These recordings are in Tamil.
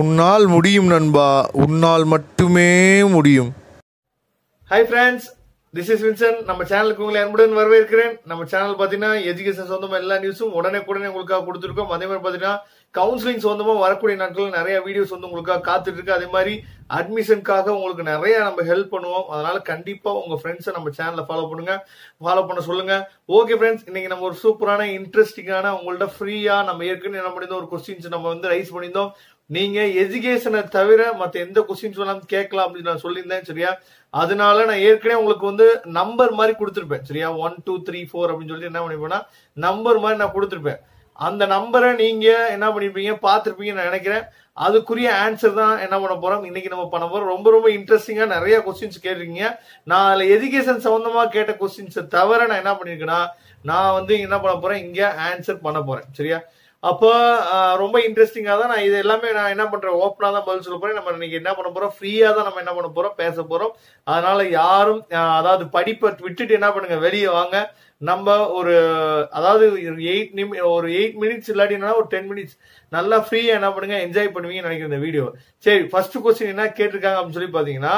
உன்னால் முடியும் நண்பா உன்னால் மட்டுமே முடியும் hi friends this is Vinson நம்ம சேனலுக்கு உங்களை அன்புடன் வரவேற்கிறேன் நம்ம சேனல் பார்த்தீங்கன்னா எஜுகேஷன் சொந்தமாக எல்லா நியூஸும் உடனே உடனே உங்களுக்காக கொடுத்துருக்கோம் அதே மாதிரி பார்த்தீங்கன்னா கவுன்சிலிங் சொந்தமாக வரக்கூடிய நாட்களில் நிறைய வீடியோஸ் வந்து உங்களுக்காக காத்துட்டு இருக்கு அதே மாதிரி அட்மிஷனுக்காக உங்களுக்கு நிறைய நம்ம ஹெல்ப் பண்ணுவோம் அதனால கண்டிப்பாக உங்கள் ஃப்ரெண்ட்ஸை நம்ம சேனலை ஃபாலோ பண்ணுங்க ஃபாலோ பண்ண சொல்லுங்க ஓகே ஃப்ரெண்ட்ஸ் இன்னைக்கு நம்ம ஒரு சூப்பரான இன்ட்ரெஸ்டிங்கான உங்கள்ட்ட ஃப்ரீயாக நம்ம ஏற்கனவே என்ன பண்ணியிருந்தோம் ஒரு கொஸ்டின்ஸ் நம்ம வந்து ரைஸ் பண்ணியிருந்தோம் நீங்க எஜுகேஷனை தவிர மற்ற எந்த கொஸ்டின்ஸ் எல்லாம் கேட்கலாம் அப்படின்னு நான் சொல்லியிருந்தேன் சரியா அதனால நான் ஏற்கனவே உங்களுக்கு வந்து நம்பர் மாதிரி கொடுத்துருப்பேன் சரியா ஒன் டூ த்ரீ ஃபோர் அப்படின்னு சொல்லி என்ன பண்ணிப்போனா நம்பர் மாதிரி நான் கொடுத்துருப்பேன் அந்த நம்பரை நீங்க என்ன பண்ணிருப்பீங்க பார்த்துருப்பீங்க நான் நினைக்கிறேன் அதுக்குரிய ஆன்சர் தான் என்ன பண்ண போறோம் இன்னைக்கு நம்ம பண்ண போறோம் ரொம்ப ரொம்ப இன்ட்ரெஸ்டிங்கா நிறைய கொஸ்டின்ஸ் கேட்டிருக்கீங்க நான் அதுல எஜுகேஷன் சம்பந்தமா கேட்ட கொஸ்டின்ஸை தவிர நான் என்ன பண்ணிருக்கேன்னா நான் வந்து என்ன பண்ண போறேன் இங்க ஆன்சர் பண்ண போறேன் சரியா அப்போ ரொம்ப இன்ட்ரெஸ்டிங்காக தான் நான் இது எல்லாமே நான் என்ன பண்ணுறேன் ஓப்பனாக தான் பதில் சொல்ல போகிறேன் நம்ம இன்றைக்கி என்ன பண்ண போகிறோம் ஃப்ரீயாக தான் நம்ம என்ன பண்ண போகிறோம் பேச போகிறோம் அதனால் யாரும் அதாவது படிப்பை விட்டுட்டு என்ன பண்ணுங்கள் வெளியே வாங்க நம்ம ஒரு அதாவது எயிட் நிமி ஒரு எயிட் மினிட்ஸ் இல்லாட்டினா ஒரு டென் மினிட்ஸ் நல்லா ஃப்ரீயாக என்ன பண்ணுங்கள் என்ஜாய் பண்ணுவீங்கன்னு நினைக்கிறேன் இந்த வீடியோ சரி ஃபர்ஸ்ட் கொஸ்டின் என்ன கேட்டிருக்காங்க அப்படின்னு சொல்லி பார்த்தீங்கன்னா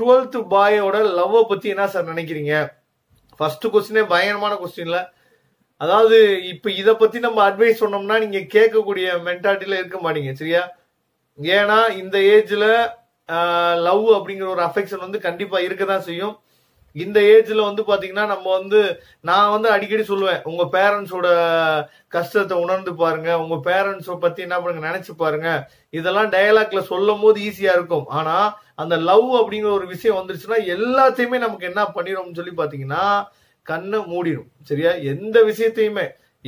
டுவெல்த் பாயோட லவ்வை பற்றி என்ன சார் நினைக்கிறீங்க ஃபஸ்ட்டு கொஸ்டினே பயங்கரமான கொஸ்டின்ல அதாவது இப்ப இத பத்தி நம்ம அட்வைஸ் சொன்னோம்னா நீங்க கேட்கக்கூடிய மென்டாலிட்டியில இருக்க மாட்டீங்க சரியா ஏன்னா இந்த ஏஜ்ல லவ் அப்படிங்கிற ஒரு அஃபெக்ஷன் வந்து கண்டிப்பா இருக்க தான் செய்யும் இந்த ஏஜ்ல வந்து பாத்தீங்கன்னா நம்ம வந்து நான் வந்து அடிக்கடி சொல்லுவேன் உங்க பேரண்ட்ஸோட கஷ்டத்தை உணர்ந்து பாருங்க உங்க பேரண்ட்ஸ பத்தி என்ன பண்ணுங்க நினைச்சு பாருங்க இதெல்லாம் டயலாக்ல சொல்லும் போது ஈஸியா இருக்கும் ஆனா அந்த லவ் அப்படிங்கிற ஒரு விஷயம் வந்துருச்சுன்னா எல்லாத்தையுமே நமக்கு என்ன பண்ணிரும் சொல்லி பாத்தீங்கன்னா கண்ணை மூடிடும் சரியா எந்த விஷயத்தையுமே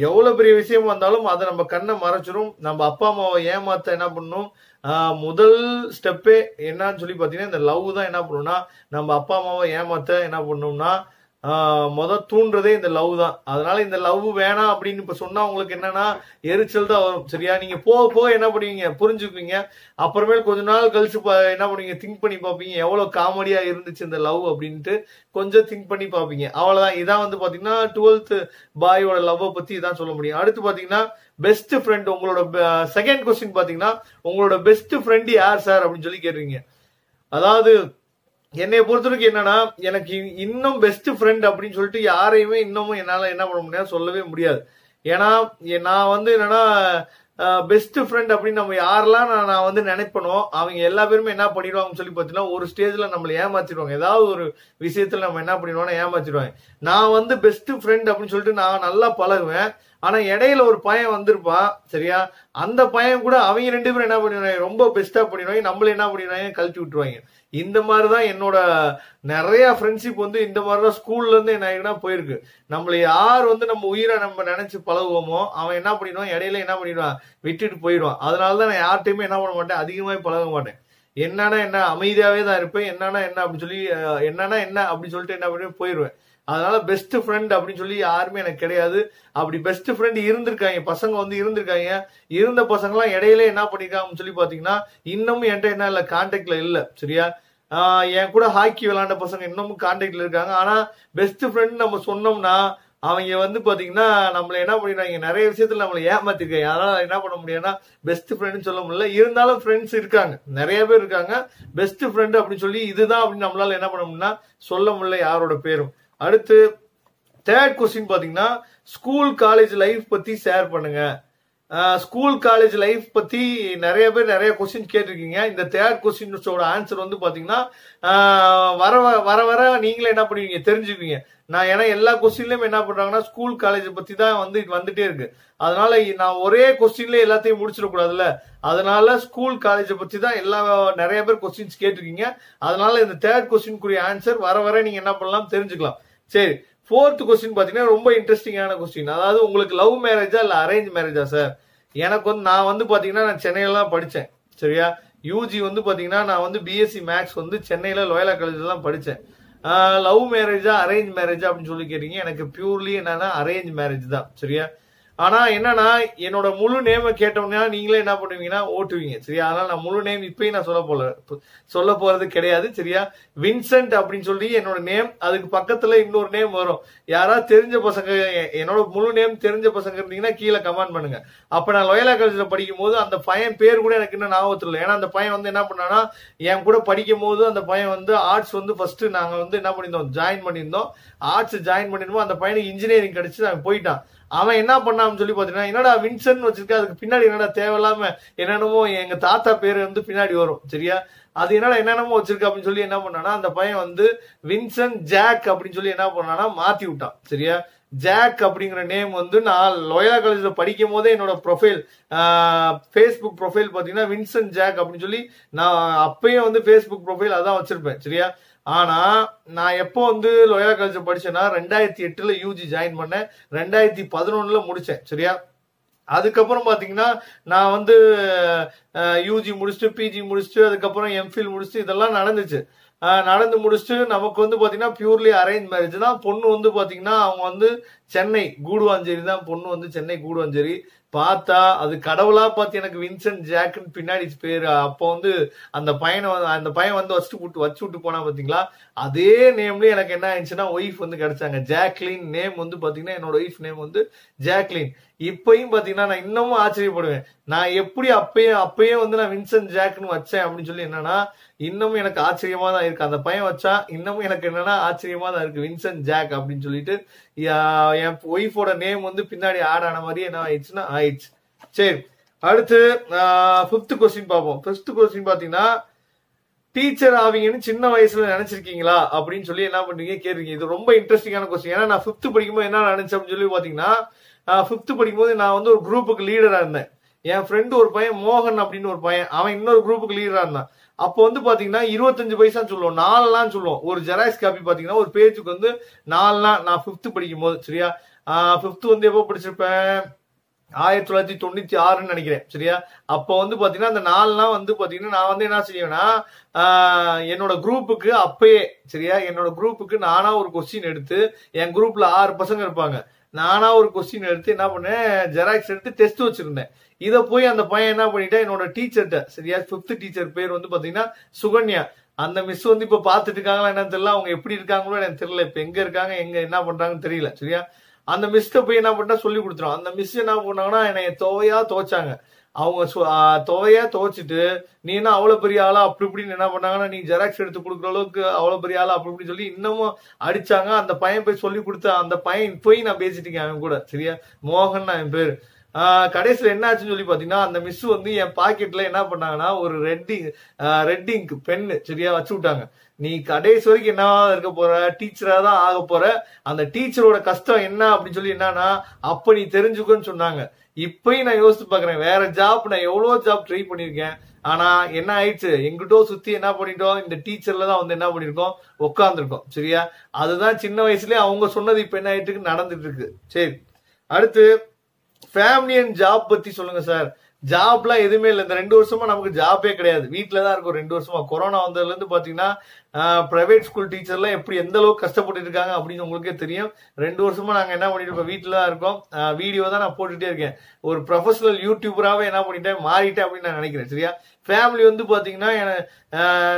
எவ்வளவு பெரிய விஷயம் வந்தாலும் அதை நம்ம கண்ணை மறைச்சிரும் நம்ம அப்பா அம்மாவை ஏமாத்த என்ன பண்ணும் முதல் ஸ்டெப்பே என்னன்னு சொல்லி பாத்தீங்கன்னா இந்த லவ் தான் என்ன பண்ணும்னா நம்ம அப்பா அம்மாவை ஏமாத்த என்ன பண்ணும்னா மொத தூண்டுறதே இந்த லவ் தான் அதனால இந்த லவ் வேணாம் அப்படின்னு இப்ப சொன்னா உங்களுக்கு என்னன்னா எரிச்சல் தான் வரும் சரியா நீங்க போக போக என்ன பண்ணுவீங்க புரிஞ்சுக்குவீங்க அப்புறமேல் கொஞ்ச நாள் கழிச்சு என்ன பண்ணுவீங்க திங்க் பண்ணி பார்ப்பீங்க எவ்வளவு காமெடியா இருந்துச்சு இந்த லவ் அப்படின்ட்டு கொஞ்சம் திங்க் பண்ணி பார்ப்பீங்க அவ்வளவுதான் இதான் வந்து பாத்தீங்கன்னா டுவெல்த் பாயோட லவ்வை பத்தி இதான் சொல்ல முடியும் அடுத்து பாத்தீங்கன்னா பெஸ்ட் ஃப்ரெண்ட் உங்களோட செகண்ட் கொஸ்டின் பாத்தீங்கன்னா உங்களோட பெஸ்ட் ஃப்ரெண்ட் யார் சார் அப்படின்னு சொல்லி கேட்டீங்க அதாவது என்னை பொறுத்தவரைக்கும் என்னன்னா எனக்கு இன்னும் பெஸ்ட் ஃப்ரெண்ட் அப்படின்னு சொல்லிட்டு யாரையுமே இன்னமும் என்னால் என்ன பண்ண முடியாது சொல்லவே முடியாது ஏன்னா நான் வந்து என்னன்னா பெஸ்ட் ஃப்ரெண்ட் அப்படின்னு நம்ம யாரெல்லாம் நான் நான் வந்து நினைப்பனோ அவங்க எல்லா பேருமே என்ன பண்ணிடுவாங்கன்னு சொல்லி பார்த்தீங்கன்னா ஒரு ஸ்டேஜில் நம்மளை ஏமாத்திடுவாங்க ஏதாவது ஒரு விஷயத்தில் நம்ம என்ன பண்ணிடுவோம்னா ஏமாத்திடுவாங்க நான் வந்து பெஸ்ட் ஃப்ரெண்ட் அப்படின்னு சொல்லிட்டு நான் நல்லா பழகுவேன் ஆனா இடையில ஒரு பையன் வந்திருப்பான் சரியா அந்த பையன் கூட அவங்க ரெண்டு பேரும் என்ன பண்ணிடுவாங்க ரொம்ப பெஸ்டா பண்ணிடுவாங்க நம்மள என்ன பண்ணிடுவாங்க கழிச்சு விட்டுருவாங்க இந்த மாதிரி தான் என்னோட நிறைய ஃப்ரெண்ட்ஷிப் வந்து இந்த மாதிரி தான் ஸ்கூல்ல இருந்து என்ன ஆகிடுனா போயிருக்கு நம்மள யார் வந்து நம்ம உயிரை நம்ம நினைச்சு பழகுவோமோ அவன் என்ன பண்ணிடுவான் இடையில என்ன பண்ணிடுவான் விட்டுட்டு போயிடுவான் அதனாலதான் தான் நான் யார்ட்டையுமே என்ன பண்ண மாட்டேன் அதிகமாய் பழக மாட்டேன் என்னன்னா என்ன அமைதியாவே தான் இருப்பேன் என்னன்னா என்ன அப்படின்னு சொல்லி என்னன்னா என்ன அப்படின்னு சொல்லிட்டு என்ன பண்ணுவேன் போயிடுவேன் அதனால பெஸ்ட் ஃப்ரெண்ட் அப்படின்னு சொல்லி யாருமே எனக்கு கிடையாது அப்படி பெஸ்ட் ஃப்ரெண்ட் இருந்திருக்காங்க பசங்க வந்து இருந்திருக்காங்க இருந்த எல்லாம் இடையில என்ன பண்ணிருக்காங்கன்னு சொல்லி பாத்தீங்கன்னா இன்னமும் என்கிட்ட என்ன இல்லை கான்டாக்ட்ல இல்லை சரியா என் கூட ஹாக்கி விளாண்ட பசங்க இன்னமும் கான்டாக்ட்ல இருக்காங்க ஆனா பெஸ்ட் ஃப்ரெண்ட் நம்ம சொன்னோம்னா அவங்க வந்து பாத்தீங்கன்னா நம்மள என்ன பண்ணிடுறாங்க நிறைய விஷயத்துல நம்மளை ஏமாத்திருக்காங்க அதனால என்ன பண்ண முடியும்னா பெஸ்ட் ஃப்ரெண்ட்னு சொல்ல முடியல இருந்தாலும் ஃப்ரெண்ட்ஸ் இருக்காங்க நிறைய பேர் இருக்காங்க பெஸ்ட் ஃப்ரெண்ட் அப்படின்னு சொல்லி இதுதான் அப்படின்னு நம்மளால என்ன பண்ண முடியும்னா சொல்ல முடியல யாரோட பேரும் அடுத்து தேர்ட் கொஸ்டின் பார்த்தீங்கன்னா ஸ்கூல் காலேஜ் லைஃப் பற்றி ஷேர் பண்ணுங்க ஸ்கூல் காலேஜ் லைஃப் பற்றி நிறைய பேர் நிறைய கொஸ்டின் கேட்டிருக்கீங்க இந்த தேர்ட் கொஸ்டின்ஸோட ஆன்சர் வந்து பார்த்தீங்கன்னா வர வர வர நீங்களே என்ன பண்ணுவீங்க தெரிஞ்சுக்குவீங்க நான் ஏன்னா எல்லா கொஸ்டின்லையும் என்ன பண்ணுறாங்கன்னா ஸ்கூல் காலேஜ் பற்றி தான் வந்து வந்துட்டே இருக்கு அதனால நான் ஒரே கொஸ்டின்லேயே எல்லாத்தையும் முடிச்சிடக்கூடாதுல்ல அதனால ஸ்கூல் காலேஜை பற்றி தான் எல்லா நிறைய பேர் கொஸ்டின்ஸ் கேட்டிருக்கீங்க அதனால இந்த தேர்ட் கூடிய ஆன்சர் வர வர நீங்கள் என்ன பண்ணலாம் தெரிஞ்சுக்கலாம் சரி ஃபோர்த் கொஸ்டின் பார்த்தீங்கன்னா ரொம்ப இன்ட்ரெஸ்டிங்கான கொஸ்டின் அதாவது உங்களுக்கு லவ் மேரேஜா இல்லை அரேஞ்ச் மேரேஜா சார் எனக்கு வந்து நான் வந்து பார்த்தீங்கன்னா நான் சென்னையிலலாம் படித்தேன் சரியா யூஜி வந்து பார்த்தீங்கன்னா நான் வந்து பிஎஸ்சி மேக்ஸ் வந்து சென்னையில் லோயலா காலேஜில் தான் படித்தேன் லவ் மேரேஜா அரேஞ்ச் மேரேஜா அப்படின்னு சொல்லி கேட்டீங்க எனக்கு பியூர்லி என்னன்னா அரேஞ்ச் மேரேஜ் தான் சரியா ஆனா என்னன்னா என்னோட முழு நேமை கேட்டோம்னா நீங்களே என்ன பண்ணுவீங்கன்னா ஓட்டுவீங்க சரியா அதனால நான் முழு நேம் இப்பயும் நான் சொல்ல போல சொல்ல போறது கிடையாது சரியா வின்சென்ட் அப்படின்னு சொல்லி என்னோட நேம் அதுக்கு பக்கத்துல இன்னொரு நேம் வரும் யாராவது தெரிஞ்ச பசங்க என்னோட முழு நேம் தெரிஞ்ச பசங்க இருந்தீங்கன்னா கீழே கமெண்ட் பண்ணுங்க அப்ப நான் லோயலா காலேஜ்ல படிக்கும் போது அந்த பையன் பேர் கூட எனக்கு இன்னும் ஞாபகத்துல ஏன்னா அந்த பையன் வந்து என்ன பண்ணானா என் கூட படிக்கும் போது அந்த பையன் வந்து ஆர்ட்ஸ் வந்து ஃபர்ஸ்ட் நாங்க வந்து என்ன பண்ணியிருந்தோம் ஜாயின் பண்ணியிருந்தோம் ஆர்ட்ஸ் ஜாயின் பண்ணிருந்தோம் அந்த பையனுக்கு இன்ஜினியரிங் கிடைச்சு அவன் போயிட்டான் அவன் என்ன பண்ணான்னு சொல்லி பாத்தீங்கன்னா என்னடா வின்சன் வச்சிருக்க அதுக்கு பின்னாடி என்னடா தேவையில்லாம என்னென்னமோ எங்க தாத்தா பேரு வந்து பின்னாடி வரும் சரியா அது என்னடா என்னென்னமோ வச்சிருக்க அப்படின்னு சொல்லி என்ன பண்ணானா அந்த பையன் வந்து வின்சன் ஜாக் அப்படின்னு சொல்லி என்ன பண்ணானா மாத்தி விட்டான் சரியா ஜாக் அப்படிங்கிற நேம் வந்து நான் லோயா காலேஜில் படிக்கும் போதே என்னோட ப்ரொஃபைல் ஃபேஸ்புக் ப்ரொஃபைல் பார்த்தீங்கன்னா வின்சன் ஜாக் அப்படின்னு சொல்லி நான் அப்பயும் வந்து ஃபேஸ்புக் ப்ரொஃபைல் அதான் வச்சிருப்பேன் சரியா ஆனா நான் எப்போ வந்து லோயா காலேஜ் படிச்சேன்னா ரெண்டாயிரத்தி எட்டுல யூஜி ஜாயின் பண்ணேன் ரெண்டாயிரத்தி பதினொன்னுல முடிச்சேன் சரியா அதுக்கப்புறம் பாத்தீங்கன்னா நான் வந்து யூஜி முடிச்சுட்டு பிஜி முடிச்சுட்டு அதுக்கப்புறம் எம்ஃபில் முடிச்சுட்டு இதெல்லாம் நடந்துச்சு நடந்து முடிச்சுட்டு நமக்கு வந்து பார்த்தீங்கன்னா பியூர்லி அரேஞ்ச் மேரேஜ் தான் பொண்ணு வந்து பாத்தீங்கன்னா அவங்க வந்து சென்னை கூடுவாஞ்சேரி தான் பொண்ணு வந்து சென்னை கூடுவாஞ்சேரி பார்த்தா அது கடவுளா பார்த்து எனக்கு வின்சென்ட் ஜாக்குன்னு பின்னாடி பேரு அப்போ வந்து அந்த பையனை அந்த பையன் வந்து வச்சுட்டு விட்டு வச்சு விட்டு போனா பாத்தீங்களா அதே நேம்லயும் எனக்கு என்ன ஆயிடுச்சுன்னா ஒய்ஃப் வந்து கிடைச்சாங்க ஜாக்லின் நேம் வந்து பாத்தீங்கன்னா என்னோட ஒய்ஃப் நேம் வந்து ஜாக்லின் இப்பயும் பாத்தீங்கன்னா நான் இன்னமும் ஆச்சரியப்படுவேன் நான் எப்படி அப்பயே அப்பயே வந்து நான் வின்சென்ட் ஜாக்னு வச்சேன் அப்படின்னு சொல்லி என்னன்னா இன்னமும் எனக்கு ஆச்சரியமா தான் இருக்கு அந்த பையன் வச்சா இன்னமும் எனக்கு என்னன்னா ஆச்சரியமா தான் இருக்கு வின்சென்ட் ஜாக் அப்படின்னு சொல்லிட்டு என் ஒய்ஃபோட நேம் வந்து பின்னாடி ஆட் ஆன மாதிரி என்ன ஆயிடுச்சுன்னா ஆயிடுச்சு சரி அடுத்து ஃபிஃப்த் கொஸ்டின் பார்ப்போம் ஃபிஃப்த் கொஸ்டின் பாத்தீங்கன்னா டீச்சர் ஆவீங்கன்னு சின்ன வயசுல நினைச்சிருக்கீங்களா அப்படின்னு சொல்லி என்ன பண்றீங்க கேட்டிருக்கீங்க இது ரொம்ப இன்ட்ரெஸ்டிங்கான கொஸ்டின் ஏன்னா நான் ஃபிஃப்த் படிக்கும்போது என்ன நினைச்சேன் அப்படின்னு சொல்லி பாத்தீங்கன்னா ஃபிஃப்த்து படிக்கும்போது நான் வந்து ஒரு குரூப்புக்கு லீடராக இருந்தேன் என் ஃப்ரெண்டு ஒரு பையன் மோகன் அப்படின்னு ஒரு பையன் அவன் இன்னொரு குரூப்புக்கு லீடராக இருந்தான் அப்போ வந்து பார்த்தீங்கன்னா இருபத்தஞ்சு பைசான்னு சொல்லுவோம் நாலுலாம் சொல்லுவோம் ஒரு ஜெராக்ஸ் காப்பி பார்த்தீங்கன்னா ஒரு பேஜுக்கு வந்து நாலுலாம் நான் ஃபிஃப்த்து படிக்கும் போது சரியா ஃபிஃப்த்து வந்து எப்போ படிச்சிருப்பேன் ஆயிரத்தி தொள்ளாயிரத்தி தொண்ணூத்தி ஆறுன்னு நினைக்கிறேன் சரியா அப்போ வந்து பாத்தீங்கன்னா அந்த நாள்லாம் வந்து பாத்தீங்கன்னா நான் வந்து என்ன செய்வேன்னா என்னோட குரூப்புக்கு அப்பயே சரியா என்னோட குரூப்புக்கு நானா ஒரு கொஸ்டின் எடுத்து என் குரூப்ல ஆறு பசங்க இருப்பாங்க நானா ஒரு கொஸ்டின் எடுத்து என்ன பண்ணேன் ஜெராக்ஸ் எடுத்து டெஸ்ட் வச்சிருந்தேன் இதை போய் அந்த பையன் என்ன பண்ணிட்டேன் என்னோட டீச்சர்கிட்ட சரியா பிப்த் டீச்சர் பேர் வந்து பாத்தீங்கன்னா சுகன்யா அந்த மிஸ் வந்து இப்ப பாத்துட்டு இருக்காங்களா என்னன்னு தெரியல அவங்க எப்படி இருக்காங்களோ எனக்கு தெரியல இப்ப எங்க இருக்காங்க எங்க என்ன பண்றாங்கன்னு தெரியல சரியா அந்த மிஸ்ட போய் என்ன பண்ணா சொல்லி கொடுத்துரும் அந்த மிஸ் என்ன பண்ணாங்கன்னா என்னைய துவையா துவைச்சாங்க அவங்க துவையா துவைச்சிட்டு நீ என்ன அவ்வளோ பெரிய ஆளா அப்படி இப்படின்னு என்ன பண்ணாங்கன்னா நீ ஜெராக்ஸ் எடுத்து கொடுக்குற அளவுக்கு அவ்வளோ பெரிய ஆளா அப்படி இப்படின்னு சொல்லி இன்னமும் அடிச்சாங்க அந்த பையன் போய் சொல்லி கொடுத்த அந்த பையன் போய் நான் பேசிட்டேங்க அவன் கூட சரியா மோகன் அவன் பேர் கடைசியில் என்னாச்சுன்னு சொல்லி பார்த்தீங்கன்னா அந்த மிஸ் வந்து என் பாக்கெட்டில் என்ன பண்ணாங்கன்னா ஒரு ரெட்டிங் ரெட்டிங்க் பென்னு சரியா வச்சு விட்டாங்க நீ கடைசி வரைக்கும் என்னவா இருக்க போற டீச்சரா தான் ஆக போற அந்த டீச்சரோட கஷ்டம் என்ன அப்படின்னு சொல்லி என்னன்னா அப்ப நீ தெரிஞ்சுக்கோன்னு சொன்னாங்க இப்பயும் நான் யோசிச்சு பாக்குறேன் வேற ஜாப் நான் எவ்வளோ ஜாப் ட்ரை பண்ணியிருக்கேன் ஆனா என்ன ஆயிடுச்சு எங்கிட்டோ சுத்தி என்ன பண்ணிட்டோம் இந்த டீச்சர்ல தான் வந்து என்ன பண்ணிருக்கோம் உட்காந்துருக்கோம் சரியா அதுதான் சின்ன வயசுலயே அவங்க சொன்னது இப்ப என்ன ஆயிட்டு நடந்துட்டு இருக்கு சரி அடுத்து ஃபேமிலி அண்ட் ஜாப் பத்தி சொல்லுங்க சார் ஜாப்லாம் எதுவுமே இல்லை இந்த ரெண்டு வருஷமா நமக்கு ஜாபே கிடையாது வீட்டில தான் இருக்கும் ரெண்டு வருஷமா கொரோனா வந்ததுல இருந்து பாத்தீங்கன்னா பிரைவேட் ஸ்கூல் டீச்சர்லாம் எப்படி எந்த அளவுக்கு கஷ்டப்பட்டு இருக்காங்க அப்படின்னு உங்களுக்கே தெரியும் ரெண்டு வருஷமா நாங்க என்ன பண்ணிட்டு இருக்கோம் வீட்டில தான் இருக்கோம் வீடியோ தான் நான் போட்டுட்டே இருக்கேன் ஒரு ப்ரொஃபஷனல் யூடியூபராகவே என்ன பண்ணிட்டேன் மாறிட்டேன் அப்படின்னு நான் நினைக்கிறேன் சரியா ஃபேமிலி வந்து பாத்தீங்கன்னா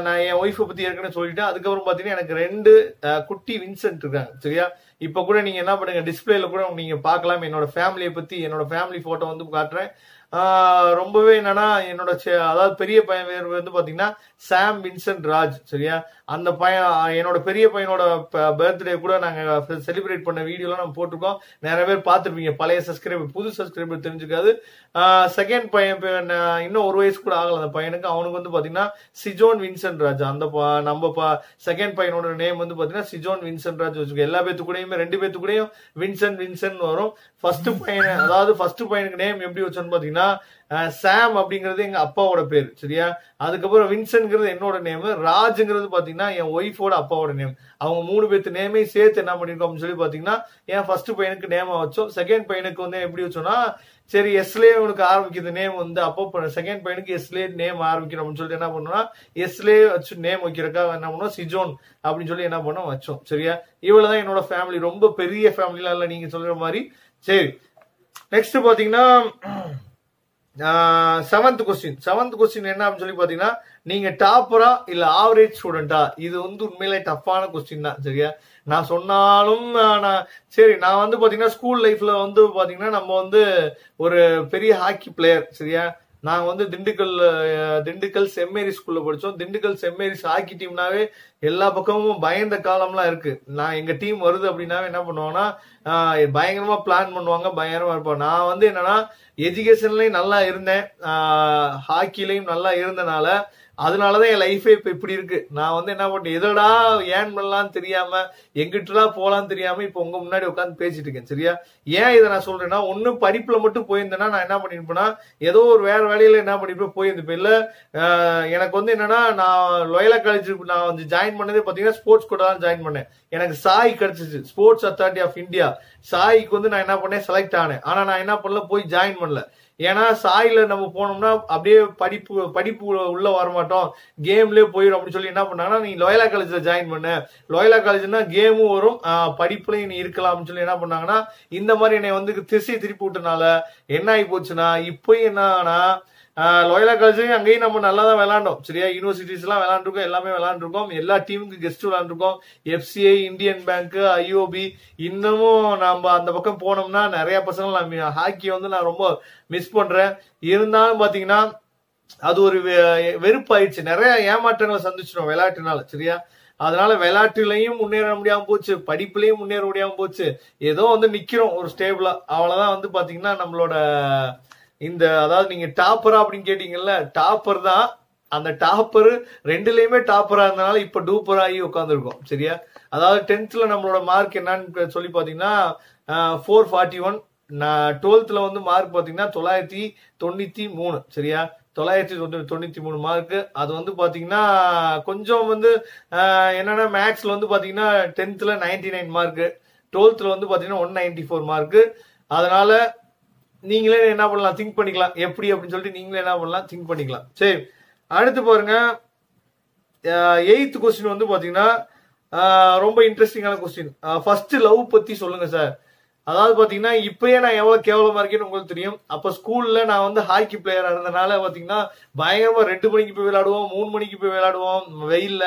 நான் என் ஒய்ஃபை பத்தி ஏற்கனவே சொல்லிட்டேன் அதுக்கப்புறம் பாத்தீங்கன்னா எனக்கு ரெண்டு குட்டி வின்சென்ட் இருக்காங்க சரியா இப்போ கூட நீங்கள் என்ன பண்ணுங்கள் டிஸ்பிளேல கூட நீங்கள் பார்க்கலாம் என்னோட ஃபேமிலியை பற்றி என்னோட ஃபேமிலி ஃபோட்டோ வந்து காட்டுறேன் ரொம்பவே என்னன்னா என்னோட அதாவது பெரிய பையன் பேர் வந்து பாத்தீங்கன்னா சாம் வின்சென்ட் ராஜ் சரியா அந்த பையன் என்னோட பெரிய பையனோட பர்த்டே கூட நாங்க செலிப்ரேட் பண்ண வீடியோலாம் நம்ம போட்டிருக்கோம் நிறைய பேர் பார்த்துருப்பீங்க பழைய சப்ஸ்கிரைபர் புது சப்ஸ்கிரைபர் தெரிஞ்சுக்காது செகண்ட் பையன் இன்னும் ஒரு வயசு கூட ஆகல அந்த பையனுக்கு அவனுக்கு வந்து பாத்தீங்கன்னா சிஜோன் வின்சென்ட் ராஜ் அந்த நம்ம செகண்ட் பையனோட நேம் வந்து பாத்தீங்கன்னா சிஜோன் வின்சென்ட் ராஜ் வச்சுக்கோ எல்லா பேத்து கூடயுமே ரெண்டு கூடயும் வின்சென்ட் வின்சென்ட் வரும் ஃபர்ஸ்ட் பையன் அதாவது ஃபர்ஸ்ட் பையனுக்கு நேம் எப்படி வச்சோன்னு பாத்தீங்கன்னா அப்படின்னா சாம் அப்படிங்கிறது எங்க அப்பாவோட பேர் சரியா அதுக்கப்புறம் வின்சன்ங்கிறது என்னோட நேம் ராஜுங்கிறது பாத்தீங்கன்னா என் ஒய்ஃபோட அப்பாவோட நேம் அவங்க மூணு பேர்த்து நேமையும் சேர்த்து என்ன பண்ணிருக்கோம் அப்படின்னு சொல்லி பாத்தீங்கன்னா என் ஃபர்ஸ்ட் பையனுக்கு நேம வச்சோம் செகண்ட் பையனுக்கு வந்து எப்படி வச்சோம்னா சரி எஸ்லே உனக்கு ஆரம்பிக்கிற நேம் வந்து அப்போ செகண்ட் பையனுக்கு எஸ்லே நேம் ஆரம்பிக்கணும் அப்படின்னு சொல்லிட்டு என்ன பண்ணோம்னா எஸ்லே வச்சு நேம் வைக்கிறக்காக என்ன பண்ணுவோம் சிஜோன் அப்படின்னு சொல்லி என்ன பண்ணோம் வச்சோம் சரியா இவ்வளவுதான் என்னோட ஃபேமிலி ரொம்ப பெரிய ஃபேமிலிலாம் இல்லை நீங்க சொல்ற மாதிரி சரி நெக்ஸ்ட் பாத்தீங்கன்னா செவன்த் கொஸ்டின் செவன்த் கொஸ்டின் என்ன அப்படின்னு சொல்லி பாத்தீங்கன்னா நீங்க டாப்பரா இல்ல ஆவரேஜ் ஸ்டூடெண்டா இது வந்து உண்மையிலே டஃப்பான கொஸ்டின் தான் சரியா நான் சொன்னாலும் நான் சரி நான் வந்து பாத்தீங்கன்னா ஸ்கூல் லைஃப்ல வந்து பாத்தீங்கன்னா நம்ம வந்து ஒரு பெரிய ஹாக்கி பிளேயர் சரியா நாங்க வந்து திண்டுக்கல் திண்டுக்கல் செம்மேரி ஸ்கூலில் படித்தோம் திண்டுக்கல் செம்மேரிஸ் ஹாக்கி டீம்னாவே எல்லா பக்கமும் பயந்த காலம்லாம் இருக்குது நான் எங்கள் டீம் வருது அப்படின்னாவே என்ன பண்ணுவாங்கன்னா பயங்கரமாக பிளான் பண்ணுவாங்க பயங்கரமாக இருப்போம் நான் வந்து என்னன்னா எஜுகேஷன்லயும் நல்லா இருந்தேன் ஹாக்கிலையும் நல்லா இருந்தனால அதனால தான் என் லைஃபே இப்போ இப்படி இருக்கு நான் வந்து என்ன பண்ணேன் எதடா ஏன் பண்ணலாம் தெரியாம எங்கிட்டலாம் போகலான்னு தெரியாம இப்போ உங்க முன்னாடி உட்காந்து பேசிட்டு இருக்கேன் சரியா ஏன் இதை நான் சொல்றேன்னா ஒன்று படிப்புல மட்டும் போயிருந்தேன்னா நான் என்ன பண்ணிருப்பேன்னா ஏதோ ஒரு வேற வேலையில என்ன பண்ணிருப்பேன் போயிருந்துப்பேன் இல்ல எனக்கு வந்து என்னன்னா நான் லொயலா காலேஜ் நான் வந்து ஜாயின் பண்ணதே பார்த்தீங்கன்னா ஸ்போர்ட்ஸ் கூட தான் ஜாயின் பண்ணேன் எனக்கு சாய் கிடைச்சிச்சு ஸ்போர்ட்ஸ் அத்தாரிட்டி ஆஃப் இந்தியா சாய்க்கு வந்து நான் என்ன பண்ணேன் செலக்ட் ஆனேன் ஆனால் நான் என்ன பண்ணல போய் ஜாயின் பண்ணல ஏன்னா சாயில நம்ம போனோம்னா அப்படியே படிப்பு படிப்பு உள்ள வரமாட்டோம் கேம்லயே போயிடும் அப்படின்னு சொல்லி என்ன பண்ணாங்கன்னா நீ லோயலா காலேஜ்ல ஜாயின் பண்ண லோயலா காலேஜ்னா கேமும் வரும் படிப்புலையும் நீ இருக்கலாம் அப்படின்னு சொல்லி என்ன பண்ணாங்கன்னா இந்த மாதிரி என்னை வந்து திசை திருப்பி விட்டனால என்ன ஆகி போச்சுன்னா இப்பயும் என்னன்னா லோயலா காலேஜும் அங்கேயும் நம்ம நல்லா தான் விளாண்டோம் சரியா யூனிவர்சிட்டிஸ்லாம் விளாண்டுருக்கோம் எல்லாமே விளாண்டுருக்கோம் எல்லா டீமுக்கு கெஸ்ட் விளாண்டுருக்கோம் எஃப்சிஐ இந்தியன் பேங்க் ஐஓபி இன்னமும் நம்ம அந்த பக்கம் போனோம்னா நிறைய பசங்க நான் ஹாக்கி வந்து நான் ரொம்ப மிஸ் பண்றேன் இருந்தாலும் பாத்தீங்கன்னா அது ஒரு வெறுப்பாயிடுச்சு நிறைய ஏமாற்றங்களை சந்திச்சிடும் விளையாட்டுனால சரியா அதனால விளையாட்டுலையும் முன்னேற முடியாம போச்சு படிப்புலையும் முன்னேற முடியாம போச்சு ஏதோ வந்து நிக்கிறோம் ஒரு ஸ்டேபிளா அவ்வளவுதான் வந்து பாத்தீங்கன்னா நம்மளோட இந்த அதாவது நீங்க டாப்பரா அப்படின்னு கேட்டீங்கல்ல டாப்பர் தான் அந்த டாப்பர் ரெண்டுலயுமே டாப்பரா இருந்தனால இப்ப டூப்பர் ஆகி உட்காந்துருக்கோம் சரியா அதாவது டென்த்ல நம்மளோட மார்க் என்னன்னு சொல்லி பாத்தீங்கன்னா ஃபோர் ஃபார்ட்டி ஒன் நான் டுவெல்த்ல வந்து மார்க் பாத்தீங்கன்னா தொள்ளாயிரத்தி தொண்ணூத்தி மூணு சரியா தொள்ளாயிரத்தி தொண்ணூறு தொண்ணூத்தி மூணு மார்க்கு அது வந்து பாத்தீங்கன்னா கொஞ்சம் வந்து என்னன்னா மேக்ஸ்ல வந்து பாத்தீங்கன்னா டென்த்ல நைன்டி நைன் மார்க் டுவெல்த்ல வந்து பாத்தீங்கன்னா ஒன் நைன்டி ஃபோர் மார்க் அதனால நீங்களே என்ன பண்ணலாம் திங்க் பண்ணிக்கலாம் எப்படி அப்படின்னு சொல்லிட்டு நீங்களே என்ன பண்ணலாம் திங்க் பண்ணிக்கலாம் சரி அடுத்து பாருங்க எயித்து கொஸ்டின் வந்து பாத்தீங்கன்னா ரொம்ப இன்ட்ரெஸ்டிங்கான கொஸ்டின் ஃபர்ஸ்ட் லவ் பத்தி சொல்லுங்க சார் அதாவது பாத்தீங்கன்னா இப்பயே நான் எவ்வளவு கேவலமா இருக்கேன்னு உங்களுக்கு தெரியும் அப்ப ஸ்கூல்ல நான் வந்து ஹாக்கி பிளேயரா இருந்தனால பாத்தீங்கன்னா பயங்கரமா ரெண்டு மணிக்கு போய் விளையாடுவோம் மூணு மணிக்கு போய் விளையாடுவோம் வெயில்ல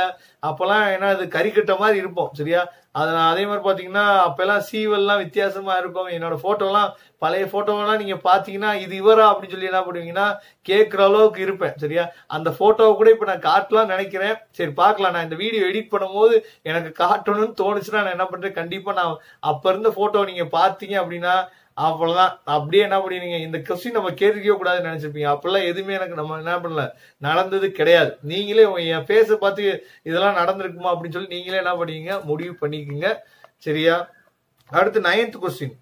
அப்பெல்லாம் ஏன்னா அது கறிக்கட்ட மாதிரி இருப்போம் சரியா அது நான் அதே மாதிரி பார்த்தீங்கன்னா அப்போல்லாம் சீவல்லாம் வித்தியாசமாக இருக்கும் என்னோடய ஃபோட்டோலாம் பழைய ஃபோட்டோவெல்லாம் நீங்கள் பார்த்தீங்கன்னா இது இவரா அப்படின்னு சொல்லி என்ன பண்ணுவீங்கன்னா கேட்குற அளவுக்கு இருப்பேன் சரியா அந்த ஃபோட்டோவை கூட இப்போ நான் காட்டலாம் நினைக்கிறேன் சரி பார்க்கலாம் நான் இந்த வீடியோ எடிட் பண்ணும்போது எனக்கு காட்டணும்னு தோணுச்சுன்னா நான் என்ன பண்ணுறேன் கண்டிப்பாக நான் அப்போ இருந்த ஃபோட்டோ நீங்கள் பார்த்தீங்க அப்படின்னா அவ்வளவுதான் அப்படியே என்ன பண்ணுவீங்க இந்த கொஸ்டின் நம்ம கேட்டுக்கவே கூடாதுன்னு நினைச்சிருப்பீங்க அப்பெல்லாம் எதுவுமே எனக்கு நம்ம என்ன பண்ணல நடந்தது கிடையாது நீங்களே என் பேச பார்த்து இதெல்லாம் நடந்திருக்குமா அப்படின்னு சொல்லி நீங்களே என்ன பண்ணுவீங்க முடிவு பண்ணிக்கோங்க சரியா அடுத்து நைன்த் கொஸ்டின்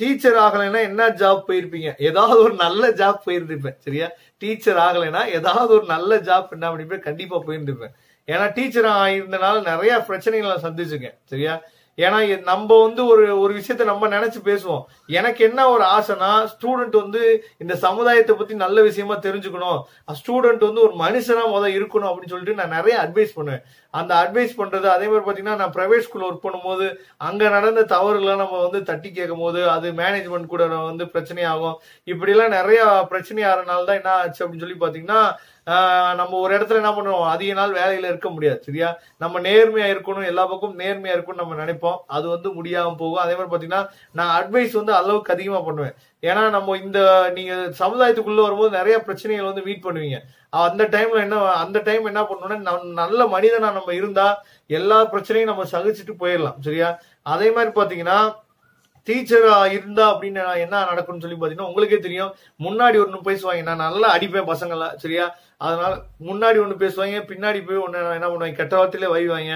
டீச்சர் ஆகலைன்னா என்ன ஜாப் போயிருப்பீங்க ஏதாவது ஒரு நல்ல ஜாப் போயிருந்திருப்பேன் சரியா டீச்சர் ஆகலைன்னா ஏதாவது ஒரு நல்ல ஜாப் என்ன பண்ணிருப்பேன் கண்டிப்பா போயிருந்திருப்பேன் ஏன்னா டீச்சர் ஆயிருந்தனால நிறைய பிரச்சனைகளை சந்திச்சிருக்கேன் சரியா ஏன்னா நம்ம வந்து ஒரு ஒரு விஷயத்த நம்ம நினைச்சு பேசுவோம் எனக்கு என்ன ஒரு ஆசைனா ஸ்டூடெண்ட் வந்து இந்த சமுதாயத்தை பத்தி நல்ல விஷயமா தெரிஞ்சுக்கணும் ஸ்டூடெண்ட் வந்து ஒரு மனுஷனா முதல் இருக்கணும் அப்படின்னு சொல்லிட்டு நான் நிறைய அட்வைஸ் பண்ணுவேன் அந்த அட்வைஸ் பண்ணுறது அதே மாதிரி பார்த்தீங்கன்னா நான் ப்ரைவேட் ஸ்கூல் ஒர்க் பண்ணும்போது அங்கே நடந்த தவறுகளை நம்ம வந்து தட்டி கேட்கும் போது அது மேனேஜ்மெண்ட் கூட வந்து பிரச்சனையாகும் இப்படிலாம் நிறையா பிரச்சனை தான் என்ன ஆச்சு அப்படின்னு சொல்லி பார்த்தீங்கன்னா நம்ம ஒரு இடத்துல என்ன பண்ணுவோம் அதிக நாள் வேலையில இருக்க முடியாது சரியா நம்ம நேர்மையா இருக்கணும் எல்லா பக்கமும் நேர்மையா இருக்கணும் நம்ம நினைப்போம் அது வந்து முடியாம போகும் அதே மாதிரி பாத்தீங்கன்னா நான் அட்வைஸ் வந்து அளவுக்கு அதிகமா பண்ணுவேன் ஏன்னா நம்ம இந்த நீங்க சமுதாயத்துக்குள்ள வரும்போது நிறைய பிரச்சனைகள் வந்து மீட் பண்ணுவீங்க அந்த டைம்ல என்ன அந்த டைம் என்ன பண்ணணும்னா நல்ல மனிதனா நம்ம இருந்தா எல்லா பிரச்சனையும் நம்ம சகிச்சுட்டு போயிடலாம் சரியா அதே மாதிரி பாத்தீங்கன்னா டீச்சரா இருந்தா அப்படின்னு என்ன நடக்கும்னு சொல்லி பாத்தீங்கன்னா உங்களுக்கே தெரியும் முன்னாடி ஒரு பேசுவாங்க நான் நல்லா அடிப்பேன் பசங்களை சரியா அதனால முன்னாடி ஒன்று பேசுவாங்க பின்னாடி போய் ஒன்று என்ன பண்ணுவாங்க கெட்ட வார்த்தையிலே வைவாங்க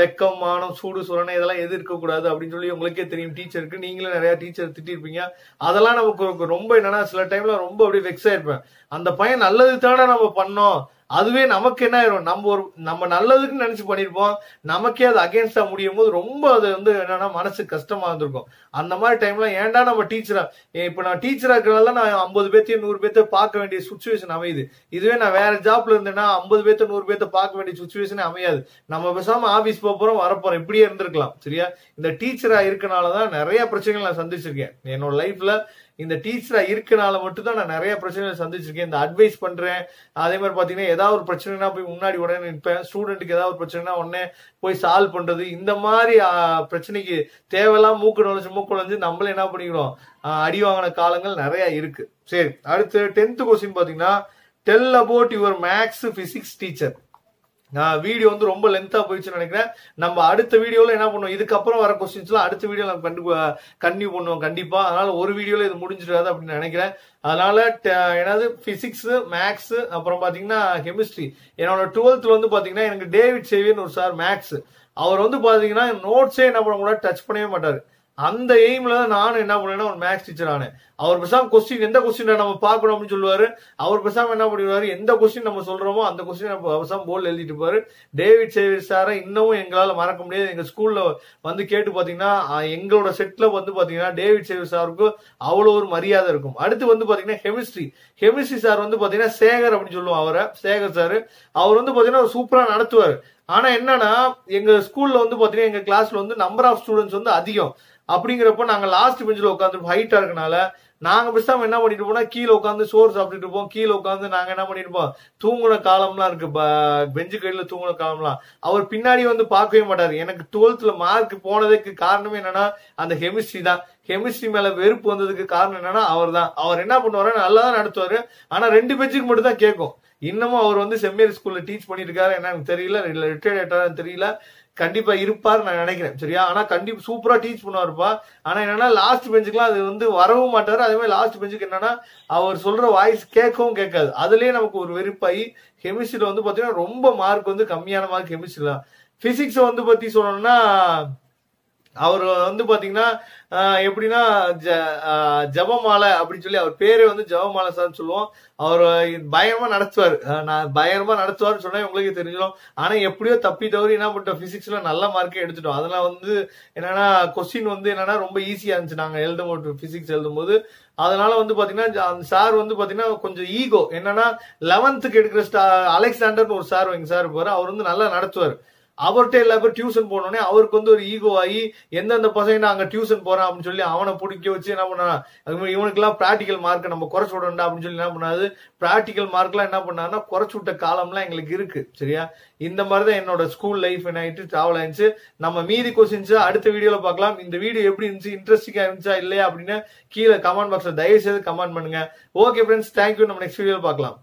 வெக்கம் மானம் சூடு சுரணை இதெல்லாம் எதிர்க்கக்கூடாது அப்படின்னு சொல்லி உங்களுக்கே தெரியும் டீச்சருக்கு நீங்களும் நிறையா டீச்சர் திட்டிருப்பீங்க அதெல்லாம் நமக்கு ரொம்ப என்னன்னா சில டைம்ல ரொம்ப அப்படியே வெக்ஸ் ஆயிருப்பேன் அந்த பையன் நல்லது தானே நம்ம பண்ணோம் அதுவே நமக்கு என்ன ஆயிரும் நம்ம ஒரு நம்ம நல்லதுக்குன்னு நினைச்சு பண்ணியிருப்போம் நமக்கே அது அகேன்ஸ்டா முடியும் போது ரொம்ப அது வந்து என்னன்னா மனசு கஷ்டமா இருந்திருக்கும் அந்த மாதிரி டைம்ல ஏன்டா நம்ம டீச்சரா இப்ப நான் டீச்சரா இருக்கிறதால நான் ஐம்பது பேர்த்தையும் நூறு பேர்த்த பார்க்க வேண்டிய சுச்சுவேஷன் அமையுது இதுவே நான் வேற ஜாப்ல இருந்தேன்னா ஐம்பது பேர்த்த நூறு பேர்த்த பார்க்க வேண்டிய சுச்சுவேஷனே அமையாது நம்ம பேசாம ஆபீஸ் போக போறோம் வரப்போறோம் இப்படியே இருந்திருக்கலாம் சரியா இந்த டீச்சரா இருக்கனாலதான் நிறைய பிரச்சனைகள் நான் சந்திச்சிருக்கேன் என்னோட லைஃப்ல இந்த டீச்சரா இருக்கனால மட்டும் தான் நான் நிறைய பிரச்சனைகளை சந்திச்சிருக்கேன் இந்த அட்வைஸ் பண்றேன் அதே மாதிரி பாத்தீங்கன்னா ஏதாவது ஒரு பிரச்சனைனா போய் முன்னாடி உடனே நிற்பேன் ஸ்டூடெண்ட்டுக்கு ஏதாவது ஒரு பிரச்சனைனா உடனே போய் சால்வ் பண்றது இந்த மாதிரி பிரச்சனைக்கு தேவையெல்லாம் மூக்கு நுழைஞ்சு மூக்கு நுழைஞ்சு நம்மளே என்ன பண்ணிக்கிறோம் அடி வாங்கின காலங்கள் நிறைய இருக்கு சரி அடுத்து டென்த் கொஸ்டின் பாத்தீங்கன்னா tell about your maths physics teacher நான் வீடியோ வந்து ரொம்ப லென்த்தாக போயிடுச்சுன்னு நினைக்கிறேன் நம்ம அடுத்த வீடியோவில் என்ன பண்ணுவோம் இதுக்கப்புறம் வர கொஸ்டின்ஸ்லாம் அடுத்த வீடியோ நம்ம கண்டு கண்டினியூ பண்ணுவோம் கண்டிப்பாக அதனால் ஒரு வீடியோவில் இது முடிஞ்சிடாது அப்படின்னு நினைக்கிறேன் அதனால் என்னது ஃபிசிக்ஸு மேக்ஸு அப்புறம் பாத்தீங்கன்னா கெமிஸ்ட்ரி என்னோட டுவெல்த்தில் வந்து பாத்தீங்கன்னா எனக்கு டேவிட் சேவியன் ஒரு சார் மேக்ஸ் அவர் வந்து பார்த்தீங்கன்னா நோட்ஸே என்ன பண்ண கூட டச் பண்ணவே மாட்டார் அந்த எய்ம்ல தான் நானும் என்ன பண்ணேன்னா ஒரு மேக்ஸ் டீச்சர் ஆனேன் அவர் பெசாம கொஸ்டின் எந்த கொஸ்டின் நம்ம பார்க்கணும் அப்படின்னு சொல்லுவாரு அவர் பெசாம என்ன பண்ணிடுவாரு எந்த கொஸ்டின் நம்ம சொல்றோமோ அந்த கொஸ்டின் நம்ம போல் எழுதிட்டு போவாரு டேவிட் சேவி சாரை இன்னமும் எங்களால் மறக்க முடியாது எங்க ஸ்கூல்ல வந்து கேட்டு பாத்தீங்கன்னா எங்களோட செட்ல வந்து பாத்தீங்கன்னா டேவிட் சேவி சாருக்கு அவ்வளோ ஒரு மரியாதை இருக்கும் அடுத்து வந்து பாத்தீங்கன்னா கெமிஸ்ட்ரி கெமிஸ்ட்ரி சார் வந்து பாத்தீங்கன்னா சேகர் அப்படின்னு சொல்லுவோம் அவரை சேகர் சார் அவர் வந்து பாத்தீங்கன்னா சூப்பரா நடத்துவார் ஆனா என்னன்னா எங்க ஸ்கூல்ல வந்து பாத்தீங்கன்னா எங்க கிளாஸ்ல வந்து நம்பர் ஆஃப் ஸ்டூடெண்ட்ஸ் வந்து அதிகம் அப்படிங்கிறப்ப நாங்க லாஸ்ட் பெஞ்சில் உட்காந்து ஹைட்டா இருக்கனால நாங்க பேசாம என்ன பண்ணிட்டு போனா கீழே உட்காந்து சோறு சாப்பிட்டுட்டு இருப்போம் கீழே உட்காந்து நாங்க என்ன இருப்போம் தூங்குன காலம்லாம் இருக்கு பெஞ்சு கையில தூங்குன காலம்லாம் அவர் பின்னாடி வந்து பார்க்கவே மாட்டாரு எனக்கு டுவெல்த்ல மார்க் போனதுக்கு காரணம் என்னன்னா அந்த கெமிஸ்ட்ரி தான் கெமிஸ்ட்ரி மேல வெறுப்பு வந்ததுக்கு காரணம் என்னன்னா அவர் தான் அவர் என்ன பண்ணுவாரு நல்லா தான் நடத்துவாரு ஆனா ரெண்டு பெஞ்சுக்கு மட்டும் தான் கேட்கும் இன்னமும் அவர் வந்து செம்மேரி ஸ்கூல்ல டீச் பண்ணிட்டு இருக்காரு என்னன்னு தெரியல ரிட்டையர்ட் ஆயிட்டாரு தெரியல கண்டிப்பா இருப்பார் நான் நினைக்கிறேன் சரியா ஆனா கண்டிப்பா சூப்பரா டீச் பண்ணுவாருப்பா ஆனா என்னன்னா லாஸ்ட் பெஞ்சுக்குலாம் அது வந்து வரவும் மாட்டாரு அதே மாதிரி லாஸ்ட் பெஞ்சுக்கு என்னன்னா அவர் சொல்ற வாய்ஸ் கேட்கவும் கேட்காது அதுலயே நமக்கு ஒரு வெறுப்பாயி கெமிஸ்ட்ரியில வந்து பாத்தீங்கன்னா ரொம்ப மார்க் வந்து கம்மியான மார்க் தான் பிசிக்ஸ் வந்து பத்தி சொல்லணும்னா அவர் வந்து பாத்தீங்கன்னா எப்படின்னா ஜ ஜபமாலை அப்படின்னு சொல்லி அவர் பேரே வந்து ஜபமாலை சார் சொல்லுவோம் அவர் பயங்கரமா நடத்துவாரு நான் பயங்கரமா நடத்துவார்னு சொன்னா உங்களுக்கு தெரிஞ்சிடும் ஆனா எப்படியோ தப்பி தவறி என்ன பண்ணிட்டோம் பிசிக்ஸ்ல நல்ல மார்க்கே எடுத்துட்டோம் அதெல்லாம் வந்து என்னன்னா கொஸ்டின் வந்து என்னன்னா ரொம்ப ஈஸியா இருந்துச்சு நாங்க எழுதும் போது பிசிக்ஸ் எழுதும் போது அதனால வந்து பாத்தீங்கன்னா அந்த சார் வந்து பாத்தீங்கன்னா கொஞ்சம் ஈகோ என்னன்னா லெவன்த்துக்கு எடுக்கிற ஸ்டா அலெக்சாண்டர்னு ஒரு சார் எங்க சார் இருப்பாரு அவர் வந்து நல்லா நடத்துவார் அவர்கிட்ட எல்லாரும் டியூஷன் போனோடனே அவருக்கு வந்து ஒரு ஈகோ ஆகி எந்தெந்த பசங்க நான் அங்கே டியூஷன் போறேன் அப்படின்னு சொல்லி அவனை பிடிக்க வச்சு என்ன பண்ணான் அதுமாதிரி இவனுக்குலாம் ப்ராக்டிக்கல் மார்க்கை நம்ம குறைச்சி விடண்டா அப்படின்னு சொல்லி என்ன பண்ணாது ப்ராக்டிக்கல் மார்க்லாம் என்ன பண்ணான்னா குறைச்சு விட்ட காலம்லாம் எங்களுக்கு இருக்கு சரியா இந்த மாதிரி தான் என்னோட ஸ்கூல் லைஃப் என்ன ஆயிட்டு டிராவல் ஆயிடுச்சு நம்ம மீதி கொஸ்டின்ஸ் அடுத்த வீடியோவில் பார்க்கலாம் இந்த வீடியோ எப்படி இருந்துச்சு இன்ட்ரெஸ்டிங்காக இருந்துச்சா இல்லையா அப்படின்னு கீழே கமெண்ட் பாக்ஸில் தயவுசெய்து கமெண்ட் பண்ணுங்க ஓகே ஃப்ரெண்ட்ஸ் தேங்க்யூ நம்ம நெக்ஸ்ட் வீடியோவில் பார்க்கலாம்